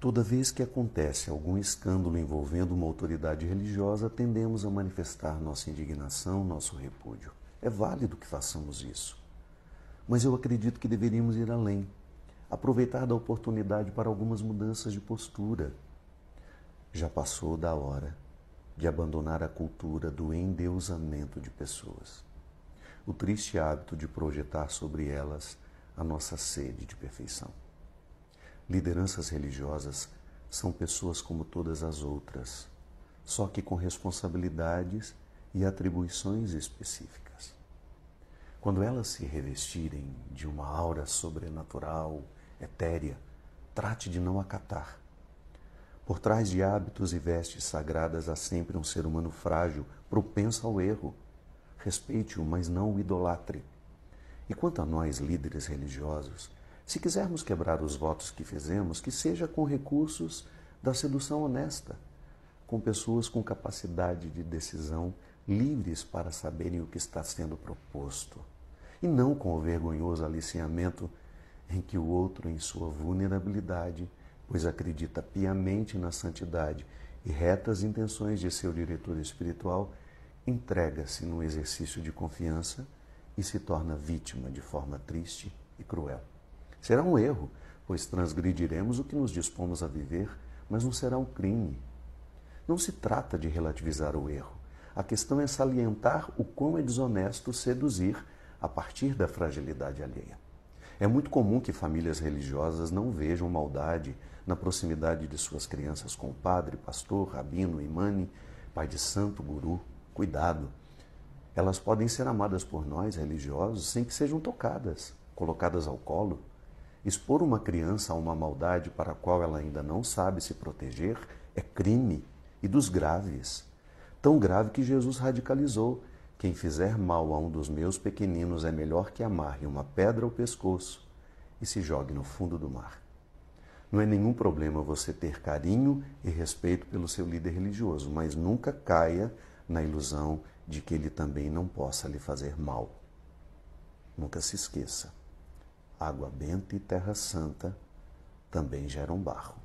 Toda vez que acontece algum escândalo envolvendo uma autoridade religiosa, tendemos a manifestar nossa indignação, nosso repúdio. É válido que façamos isso. Mas eu acredito que deveríamos ir além, aproveitar da oportunidade para algumas mudanças de postura. Já passou da hora de abandonar a cultura do endeusamento de pessoas, o triste hábito de projetar sobre elas a nossa sede de perfeição. Lideranças religiosas são pessoas como todas as outras, só que com responsabilidades e atribuições específicas. Quando elas se revestirem de uma aura sobrenatural, etérea, trate de não acatar. Por trás de hábitos e vestes sagradas há sempre um ser humano frágil, propenso ao erro. Respeite-o, mas não o idolatre. E quanto a nós, líderes religiosos, se quisermos quebrar os votos que fizemos, que seja com recursos da sedução honesta, com pessoas com capacidade de decisão livres para saberem o que está sendo proposto, e não com o vergonhoso aliciamento em que o outro, em sua vulnerabilidade, pois acredita piamente na santidade e retas intenções de seu diretor espiritual, entrega-se num exercício de confiança e se torna vítima de forma triste e cruel. Será um erro, pois transgrediremos o que nos dispomos a viver, mas não será um crime. Não se trata de relativizar o erro. A questão é salientar o quão é desonesto seduzir a partir da fragilidade alheia. É muito comum que famílias religiosas não vejam maldade na proximidade de suas crianças com o padre, pastor, rabino, imane, pai de santo, guru. Cuidado! Elas podem ser amadas por nós, religiosos, sem que sejam tocadas, colocadas ao colo, Expor uma criança a uma maldade para a qual ela ainda não sabe se proteger é crime e dos graves. Tão grave que Jesus radicalizou: quem fizer mal a um dos meus pequeninos é melhor que amarre uma pedra ao pescoço e se jogue no fundo do mar. Não é nenhum problema você ter carinho e respeito pelo seu líder religioso, mas nunca caia na ilusão de que ele também não possa lhe fazer mal. Nunca se esqueça água benta e terra santa também geram barro.